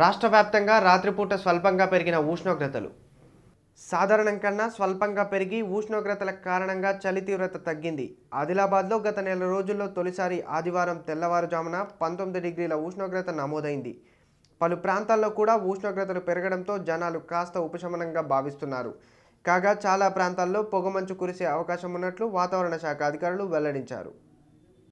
రాష్ట్ర వ్యాప్తంగా రాత్రిపూట స్వల్పంగా పెరిగిన ఉష్ణోగ్రతలు సాధారణం కన్నా స్వల్పంగా పెరిగి ఉష్ణోగ్రతల కారణంగా చలి తీవ్రత తగ్గింది ఆదిలాబాద్లో గత నెల రోజుల్లో తొలిసారి ఆదివారం తెల్లవారుజామున పంతొమ్మిది డిగ్రీల ఉష్ణోగ్రత నమోదైంది పలు ప్రాంతాల్లో కూడా ఉష్ణోగ్రతలు పెరగడంతో జనాలు కాస్త ఉపశమనంగా భావిస్తున్నారు కాగా చాలా ప్రాంతాల్లో పొగమంచు కురిసే అవకాశం ఉన్నట్లు వాతావరణ శాఖ అధికారులు వెల్లడించారు